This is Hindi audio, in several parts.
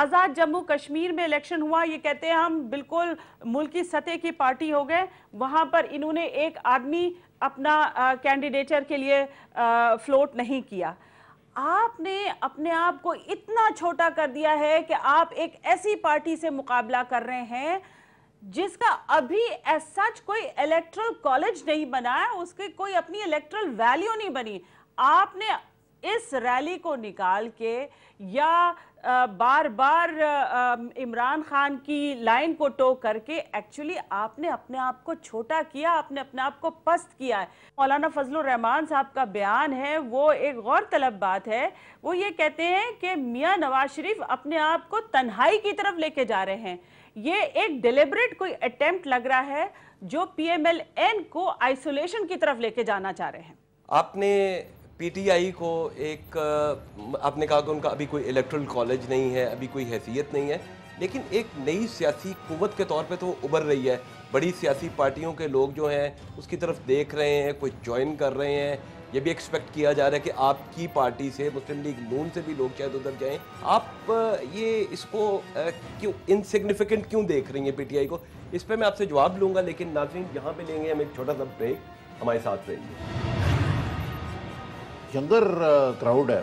आज़ाद जम्मू कश्मीर में इलेक्शन हुआ ये कहते हैं हम बिल्कुल मुल्क की सतह की पार्टी हो गए वहाँ पर इन्होंने एक आदमी अपना कैंडिडेटर के लिए आ, फ्लोट नहीं किया आपने अपने आप को इतना छोटा कर दिया है कि आप एक ऐसी पार्टी से मुकाबला कर रहे हैं जिसका अभी एज सच कोई इलेक्ट्रल कॉलेज नहीं बना है उसकी कोई अपनी इलेक्ट्रल वैल्यू नहीं बनी आपने इस रैली को निकाल के या बार बार इमरान खान की लाइन को टो करके एक्चुअली आपने अपने आप को छोटा किया आपने अपने आप को पस्त किया है मौलाना फजल रहमान साहब का बयान है वो एक गौर तलब बात है वो ये कहते हैं कि मियाँ नवाज शरीफ अपने आप को तन्हाई की तरफ लेके जा रहे हैं ये एक डिलिबरेट कोई अटेम्प्ट लग रहा है जो पी को आइसोलेशन की तरफ लेके जाना चाह रहे हैं आपने पीटीआई को एक आपने कहा कि उनका अभी कोई इलेक्ट्रल कॉलेज नहीं है अभी कोई हैसियत नहीं है लेकिन एक नई सियासी कुवत के तौर पे तो उभर रही है बड़ी सियासी पार्टियों के लोग जो हैं उसकी तरफ देख रहे हैं कुछ ज्वाइन कर रहे हैं ये भी एक्सपेक्ट किया जा रहा है कि आपकी पार्टी से मुस्लिम लीग नून से भी लोग शायद उधर जाएं आप ये इसको क्यों इनसिग्निफिकेंट क्यों देख रही हैं पीटीआई को इस पर मैं आपसे जवाब लूँगा लेकिन नाजरीन यहाँ पर लेंगे हम एक छोटा सा ब्रेक हमारे साथ रहेंगे यंगर क्राउड है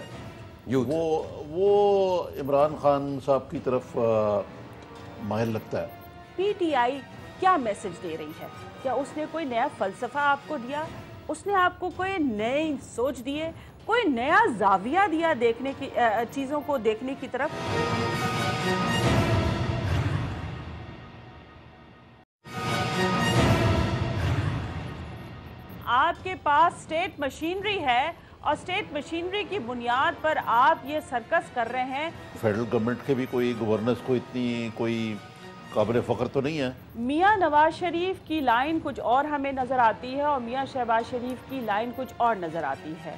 Youth. वो वो इमरान खान साहब की तरफ माहिर लगता है पीटीआई क्या मैसेज दे रही है क्या उसने कोई नया फलसफा आपको दिया उसने आपको कोई नई सोच दिए कोई नया जाविया दिया देखने की चीज़ों को देखने की तरफ आपके पास स्टेट मशीनरी है और स्टेट मशीनरी की बुनियाद पर आप ये सर्कस कर रहे हैं फेडरल गवर्नमेंट के भी कोई गवर्नेंस को इतनी कोई काबिल फ़ख्र तो नहीं है मियाँ नवाज शरीफ की लाइन कुछ और हमें नज़र आती है और मियाँ शहबाज शरीफ की लाइन कुछ और नज़र आती है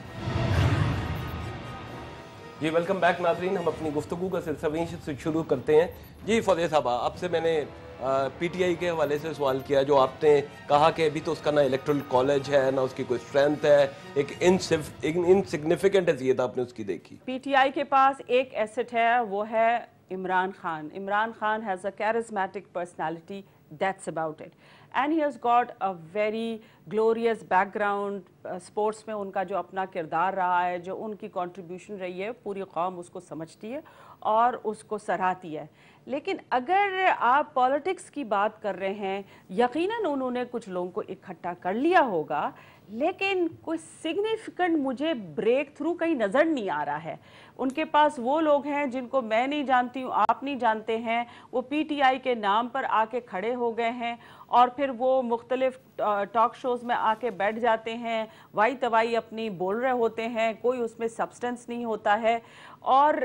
जी वेलकम बैक नाजरीन हम अपनी गुफ्तु का सिलसिला शुरू करते हैं जी फौजे साहब आपसे मैंने पीटीआई के हवाले से सवाल किया जो आपने कहा कि अभी तो उसका ना इलेक्ट्रल कॉलेज है ना उसकी कोई स्ट्रेंथ है एक इनसिग्निफिकेंट हैसियत आपने उसकी देखी पीटीआई के पास एक एसेट है वो है Imran Khan Imran Khan has a charismatic personality that's about it and he has got a very glorious background sports में उनका जो अपना किरदार रहा है जो उनकी कॉन्ट्रीब्यूशन रही है पूरी कौम उसको समझती है और उसको सराहती है लेकिन अगर आप पॉलिटिक्स की बात कर रहे हैं यकीनन उन्होंने कुछ लोगों को इकट्ठा कर लिया होगा लेकिन कोई सिग्निफिकेंट मुझे ब्रेक थ्रू कहीं नज़र नहीं आ रहा है उनके पास वो लोग हैं जिनको मैं नहीं जानती हूँ आप नहीं जानते हैं वो पीटीआई के नाम पर आके खड़े हो गए हैं और फिर वो मुख्तलिफ टॉक शोज़ में आके बैठ जाते हैं वाई तवाई अपनी बोल रहे होते हैं कोई उसमें सब्सटेंस नहीं होता है और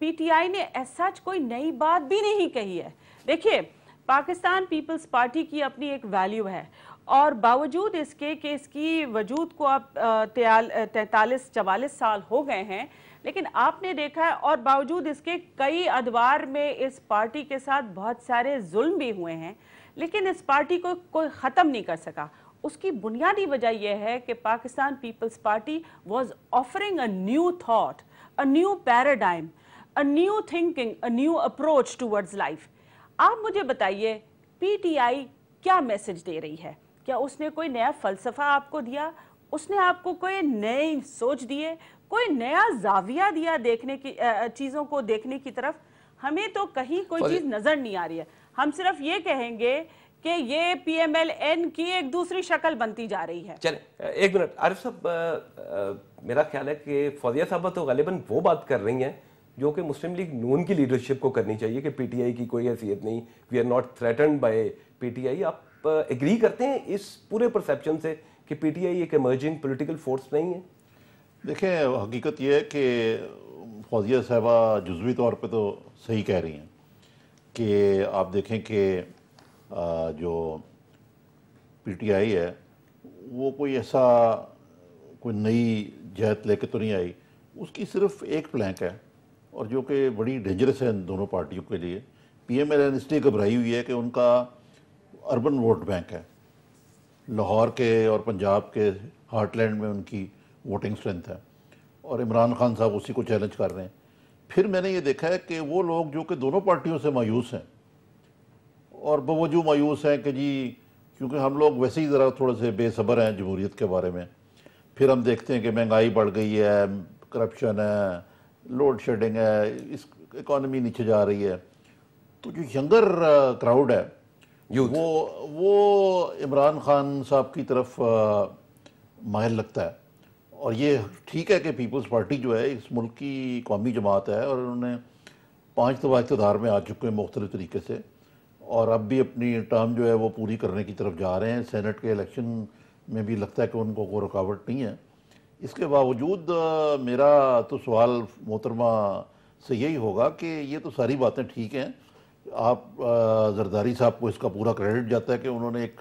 पीटीआई ने ऐसा कोई नई बात भी नहीं कही है देखिए पाकिस्तान पीपल्स पार्टी की अपनी एक वैल्यू है और बावजूद इसके कि इसकी वजूद को आप तैतालीस चवालीस साल हो गए हैं लेकिन आपने देखा है और बावजूद इसके कई अदवार में इस पार्टी के साथ बहुत सारे जुल्म भी हुए हैं लेकिन इस पार्टी को कोई ख़त्म नहीं कर सका उसकी बुनियादी वजह यह है कि Pakistan Peoples Party was offering a new thought a new paradigm a new thinking a new approach towards life आप मुझे बताइए पीटीआई क्या मैसेज दे रही है क्या उसने कोई नया फ़लसफ़ा आपको दिया उसने आपको कोई नई सोच दिए कोई नया जाविया दिया देखने की चीज़ों को देखने की तरफ हमें तो कहीं कोई चीज़ नज़र नहीं आ रही है हम सिर्फ ये कहेंगे कि ये पीएमएलएन की एक दूसरी शक्ल बनती जा रही है चले एक मिनट आरिफ साहब मेरा ख्याल है कि फौजिया साहबा तो गालिबा वो बात कर रही हैं जो कि मुस्लिम लीग नून की लीडरशिप को करनी चाहिए कि पीटीआई की कोई हैसियत नहीं we are not threaten by PTI आप एग्री करते हैं इस पूरे परसेप्शन से कि पीटीआई एक एमर्जिंग पॉलिटिकल फोर्स नहीं है देखें हकीकत यह है कि फौजिया साहबा जजवी तौर पे तो सही कह रही हैं कि आप देखें कि जो पीटीआई है वो कोई ऐसा कोई नई जहत लेके तो नहीं आई उसकी सिर्फ एक प्लैंक है और जो कि बड़ी डेंजरस है इन दोनों पार्टियों के लिए पी एम एल एन इसलिए घबराई हुई है कि उनका अर्बन वोट बैंक है लाहौर के और पंजाब के हार्टलैंड में उनकी वोटिंग स्ट्रेंथ है और इमरान खान साहब उसी को चैलेंज कर रहे हैं फिर मैंने ये देखा है कि वो लोग जो कि दोनों पार्टियों से मायूस हैं और बवजू मायूस हैं कि जी क्योंकि हम लोग वैसे ही ज़रा थोड़े से बेसब्र हैं जमहूरीत के बारे में फिर हम देखते हैं कि महंगाई बढ़ गई है करप्शन है लोड शेडिंग है इस इकॉनमी नीचे जा रही है तो जो यंगर क्राउड uh, है वो वो इमरान खान साहब की तरफ माहिर लगता है और ये ठीक है कि पीपल्स पार्टी जो है इस मुल्क की कौमी जमात है और उन्होंने पाँच दफ़ा इकतदार में आ चुके हैं मुख्तलि तरीके से और अब भी अपनी टर्म जो है वो पूरी करने की तरफ जा रहे हैं सेनेट के इलेक्शन में भी लगता है कि उनको कोई रुकावट नहीं है इसके बावजूद मेरा तो सवाल मोहतरमा से यही होगा कि ये तो सारी बातें ठीक हैं आप जरदारी साहब को इसका पूरा क्रेडिट जाता है कि उन्होंने एक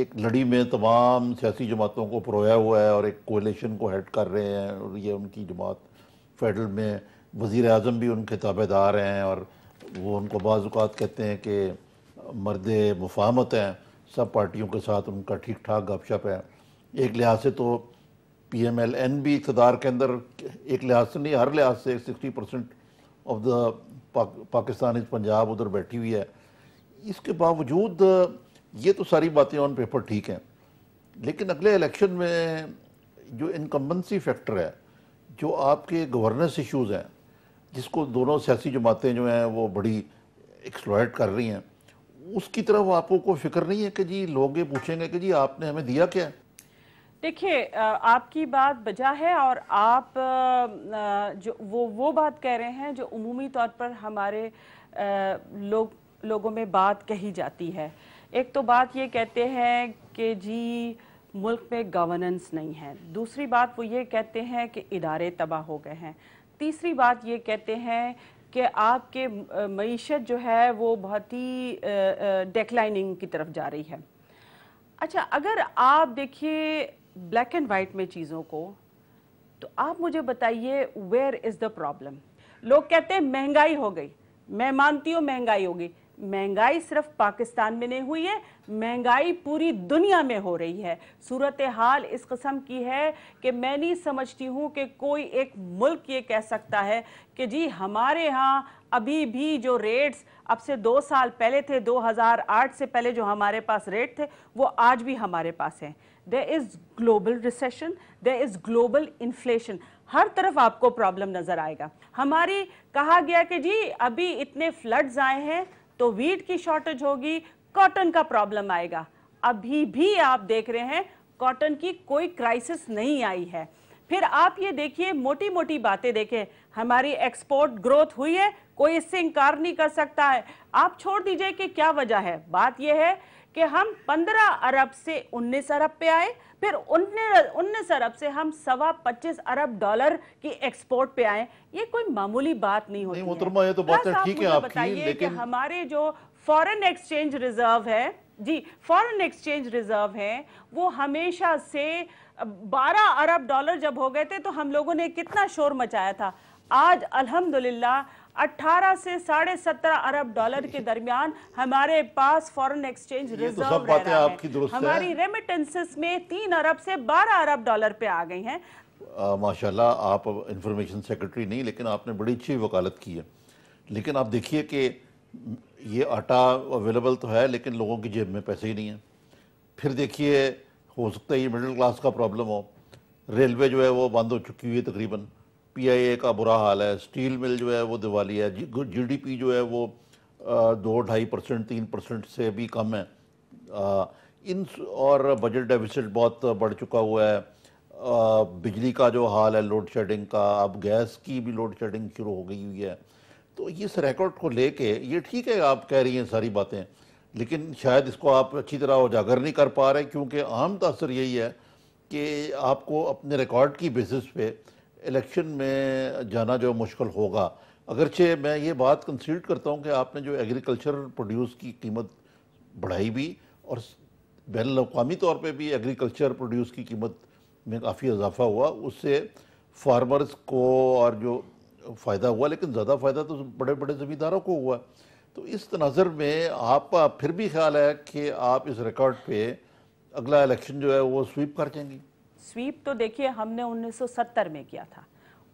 एक लड़ी में तमाम सियासी जमातों को परोया हुआ है और एक कोलेशन को हेड कर रहे हैं और ये उनकी जमात फेडरल में वज़ी अजम भी उनके ताबेदार हैं और वो उनको बाज़ात कहते हैं कि मर्द मुफामत हैं सब पार्टियों के साथ उनका ठीक ठाक गपशप है एक लिहाज से तो पी एम एल एन भी इकतदार के अंदर एक लिहाज से नहीं हर लिहाज से सिक्सटी परसेंट ऑफ द पा पाकिस्तान पंजाब उधर बैठी हुई है इसके बावजूद ये तो सारी बातें ऑन पेपर ठीक हैं लेकिन अगले इलेक्शन में जो इनकम्बेंसी फैक्टर है जो आपके गवर्नेंस इश्यूज़ हैं जिसको दोनों सियासी जमातें जो हैं वो बड़ी एक्सप्लॉयट कर रही हैं उसकी तरफ आपको कोई फिक्र नहीं है कि जी लोग ये पूछेंगे कि जी आपने हमें दिया क्या है देखिए आपकी बात बजा है और आप जो वो वो बात कह रहे हैं जो उमूमी तौर पर हमारे लोग लोगों में बात कही जाती है एक तो बात ये कहते हैं कि जी मुल्क में गवर्नेंस नहीं है दूसरी बात वो ये कहते हैं कि इदारे तबाह हो गए हैं तीसरी बात ये कहते हैं कि आपके मीशत जो है वो बहुत ही डेक्लाइनिंग की तरफ जा रही है अच्छा अगर आप देखिए ब्लैक एंड वाइट में चीज़ों को तो आप मुझे बताइए वेयर इज़ द प्रॉब्लम लोग कहते हैं महंगाई हो गई मैं मानती हूँ महंगाई हो गई महंगाई सिर्फ पाकिस्तान में नहीं हुई है महंगाई पूरी दुनिया में हो रही है सूरत हाल इस कस्म की है कि मैं नहीं समझती हूँ कि कोई एक मुल्क ये कह सकता है कि जी हमारे यहाँ अभी भी जो रेट्स अब से दो साल पहले थे 2008 से पहले जो हमारे पास रेट थे वो आज भी हमारे पास हैं there is global recession there is global inflation हर तरफ आपको प्रॉब्लम नज़र आएगा हमारी कहा गया कि जी अभी इतने फ्लड्स आए हैं तो वीट की शॉर्टेज होगी कॉटन का प्रॉब्लम आएगा अभी भी आप देख रहे हैं कॉटन की कोई क्राइसिस नहीं आई है फिर आप ये देखिए मोटी मोटी बातें देखें हमारी एक्सपोर्ट ग्रोथ हुई है कोई इससे इंकार नहीं कर सकता है आप छोड़ दीजिए कि क्या वजह है बात यह है कि हम 15 अरब से 19 अरब पे आए फिर उन्नीस अरब से हम सवा पच्चीस अरब डॉलर की एक्सपोर्ट पे आए ये कोई मामूली बात नहीं होती नहीं, है। ये तो बात ठीक है आपकी लेकिन हमारे जो फॉरेन एक्सचेंज रिजर्व है जी फॉरेन एक्सचेंज रिजर्व हैं वो हमेशा से 12 अरब डॉलर जब हो गए थे तो हम लोगों ने कितना शोर मचाया था आज अल्हम्दुलिल्लाह 18 से साढ़े सत्रह अरब डॉलर के दरमियान हमारे पास फॉरेन एक्सचेंज रिजर्व तो रह रहा है हमारी रेमिटेंसेस में तीन अरब से 12 अरब डॉलर पे आ गई हैं माशाल्लाह आप इंफॉर्मेशन सेक्रेटरी नहीं लेकिन आपने बड़ी अच्छी वकालत की है लेकिन आप देखिए कि ये आटा अवेलेबल तो है लेकिन लोगों की जेब में पैसे ही नहीं हैं फिर देखिए हो सकता है ये मिडिल क्लास का प्रॉब्लम हो रेलवे जो है वो बंद हो चुकी हुई है तकरीबन पीआईए का बुरा हाल है स्टील मिल जो है वो दिवाली है जीडीपी जो है वो दो ढाई परसेंट तीन परसेंट से भी कम है इन और बजट डेफिसिट बहुत बढ़ चुका हुआ है बिजली का जो हाल है लोड शेडिंग का अब गैस की भी लोड शेडिंग शुरू हो गई हुई है तो इस रिकॉर्ड को लेके ये ठीक है आप कह रही हैं सारी बातें लेकिन शायद इसको आप अच्छी तरह उजागर नहीं कर पा रहे क्योंकि आम तसर यही है कि आपको अपने रिकॉर्ड की बेसिस पे इलेक्शन में जाना जो मुश्किल होगा अगरचे मैं ये बात कंसीड करता हूँ कि आपने जो एग्रीकल्चर प्रोड्यूस की कीमत बढ़ाई भी और बैन अवी तौर पर भी एग्रीकल्चर प्रोड्यूस की कीमत में काफ़ी इजाफा हुआ उससे फार्मर्स को और जो फ़ायदा हुआ लेकिन ज़्यादा फ़ायदा तो बड़े बड़े ज़मींदारों को हुआ तो इस तनाजर में आपका फिर भी ख्याल है कि आप इस रिकॉर्ड पे अगला इलेक्शन जो है वो स्वीप कर जाएंगे स्वीप तो देखिए हमने 1970 में किया था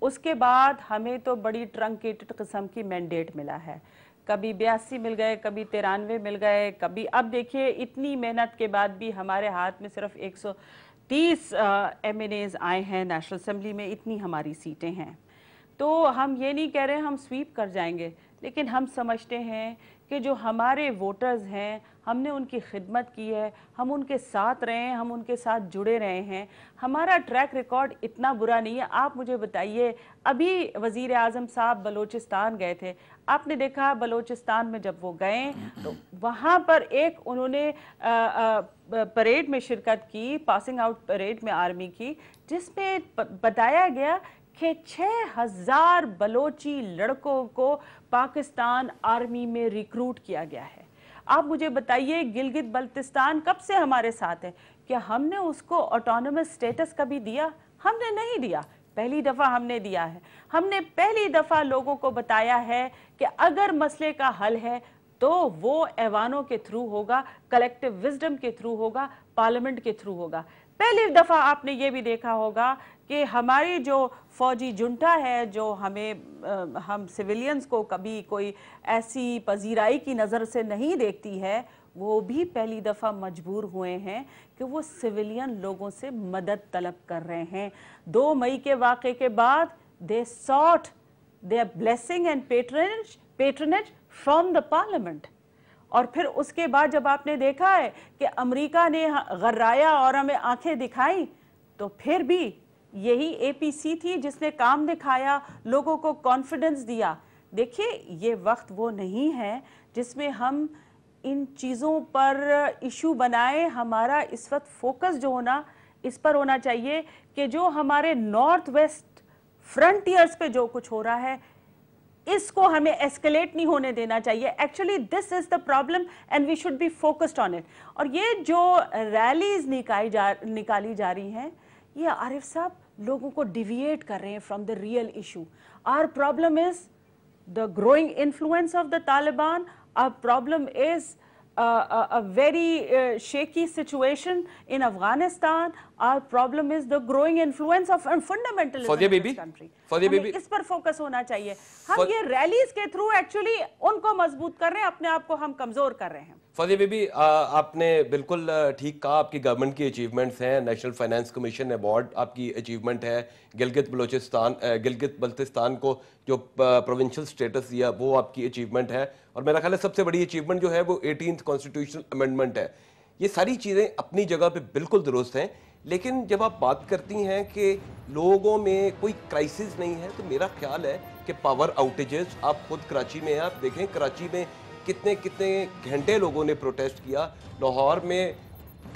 उसके बाद हमें तो बड़ी ट्रंकेटेड किस्म की मैंडेट मिला है कभी बयासी मिल गए कभी तिरानवे मिल गए कभी अब देखिए इतनी मेहनत के बाद भी हमारे हाथ में सिर्फ 130 एम एन एज आए हैं नेशनल असम्बली में इतनी हमारी सीटें हैं तो हम ये नहीं कह रहे हम स्वीप कर जाएंगे लेकिन हम समझते हैं कि जो हमारे वोटर्स हैं हमने उनकी खिदमत की है हम उनके साथ रहे हैं हम उनके साथ जुड़े रहे हैं हमारा ट्रैक रिकॉर्ड इतना बुरा नहीं है आप मुझे बताइए अभी वज़ी अजम साहब बलूचिस्तान गए थे आपने देखा बलूचिस्तान में जब वो गए तो वहाँ पर एक उन्होंने आ, आ, परेड में शिरकत की पासिंग आउट परेड में आर्मी की जिसमें बताया गया कि 6000 बलोची लड़कों को पाकिस्तान आर्मी में रिक्रूट किया गया है आप मुझे बताइए गिलगित बल्तिस्तान कब से हमारे साथ है क्या हमने उसको ऑटोनमस स्टेटस कभी दिया हमने नहीं दिया पहली दफ़ा हमने दिया है हमने पहली दफ़ा लोगों को बताया है कि अगर मसले का हल है तो वो ऐवानों के थ्रू होगा कलेक्टिव विजडम के थ्रू होगा पार्लियामेंट के थ्रू होगा पहली दफ़ा आपने ये भी देखा होगा कि हमारी जो फौजी जुंटा है जो हमें हम सिविलियंस को कभी कोई ऐसी पजीराई की नज़र से नहीं देखती है वो भी पहली दफ़ा मजबूर हुए हैं कि वो सिविलियन लोगों से मदद तलब कर रहे हैं दो मई के वाक़े के बाद they sought the blessing and patronage patronage from the parliament और फिर उसके बाद जब आपने देखा है कि अमेरिका ने गर्राया और हमें आंखें दिखाई तो फिर भी यही एपीसी थी जिसने काम दिखाया लोगों को कॉन्फिडेंस दिया देखिए ये वक्त वो नहीं है जिसमें हम इन चीज़ों पर इशू बनाएं हमारा इस वक्त फोकस जो होना इस पर होना चाहिए कि जो हमारे नॉर्थ वेस्ट फ्रंटियर्स पे जो कुछ हो रहा है इसको हमें एस्केलेट नहीं होने देना चाहिए actually this is the problem and we should be focused on it और ये जो रैलीज निकाली जा निकाली जा रही हैं ये आरिफ साहब लोगों को डिविएट कर रहे हैं from the real issue our problem is the growing influence of the Taliban our problem is a very shaky situation in Afghanistan our problem is the growing influence of fundamentalism for baby country for the baby इस पर फोकस होना चाहिए हम for, ये रैलीज के थ्रू एक्चुअली उनको मजबूत कर रहे हैं अपने आप को हम कमजोर कर रहे हैं फौजी बेबी आपने बिल्कुल ठीक कहा आपकी गवर्नमेंट की अचीवमेंट्स हैं नेशनल फाइनेंस कमीशन अवार्ड आपकी अचीवमेंट है गिलगित बलोचिस्तान गिलगित बल्तिस्तान को जो प्रोविंशियल स्टेटस दिया वो आपकी अचीवमेंट है और मेरा ख्याल है सबसे बड़ी अचीवमेंट जो है वो एटीन कॉन्स्टिट्यूशनल अमेंडमेंट है ये सारी चीज़ें अपनी जगह पे बिल्कुल दुरुस्त हैं लेकिन जब आप बात करती हैं कि लोगों में कोई क्राइसिस नहीं है तो मेरा ख्याल है कि पावर आउटेजेस आप खुद कराची में हैं आप देखें कराची में कितने कितने घंटे लोगों ने प्रोटेस्ट किया लाहौर में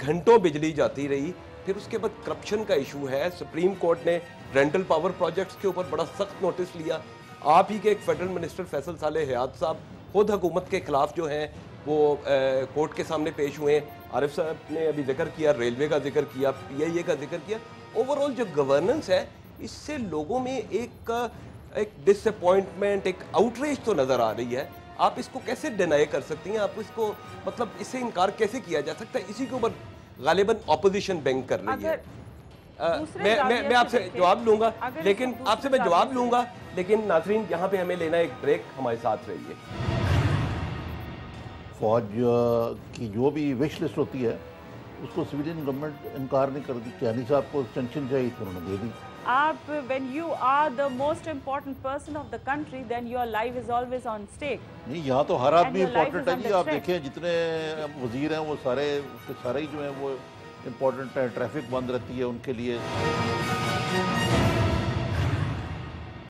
घंटों बिजली जाती रही फिर उसके बाद करप्शन का इशू है सुप्रीम कोर्ट ने रेंटल पावर प्रोजेक्ट्स के ऊपर बड़ा सख्त नोटिस लिया आप ही के एक फेडरल मिनिस्टर फैसल साल हयात साहब खुद हुकूमत के खिलाफ जो हैं वो कोर्ट के सामने पेश हुए आरिफ साहब ने अभी जिक्र किया रेलवे का जिक्र किया पीआईए का जिक्र किया ओवरऑल जो गवर्नेंस है इससे लोगों में एक एक डिसअपॉइंटमेंट एक आउटरीच तो नज़र आ रही है आप इसको कैसे डिनाई कर सकती हैं आप इसको मतलब इससे इनकार कैसे किया जा सकता है इसी के ऊपर गालिबा अपोजिशन बैंक कर रही है आ, मैं मैं मैं आपसे जवाब लूंगा लेकिन आपसे मैं जवाब लूंगा लेकिन नाजरीन यहाँ पे हमें लेना एक ब्रेक हमारे साथ रहिए फौज की जो भी विश लिस्ट होती है उसको सिविलियन गवर्नमेंट इनकार नहीं कर दी चैनी साहब को एक्सटेंशन चाहिए तो उन्होंने दे दी आप when you are the most important person of the country then your life is always on stake नहीं यहाँ तो हर आदमी इम्पोर्टेंट है जी आप देखें जितने वजीर हैं वो सारे सारे ही जो हैं वो इम्पोर्टेंट हैं ट्रैफिक बंद रहती है उनके लिए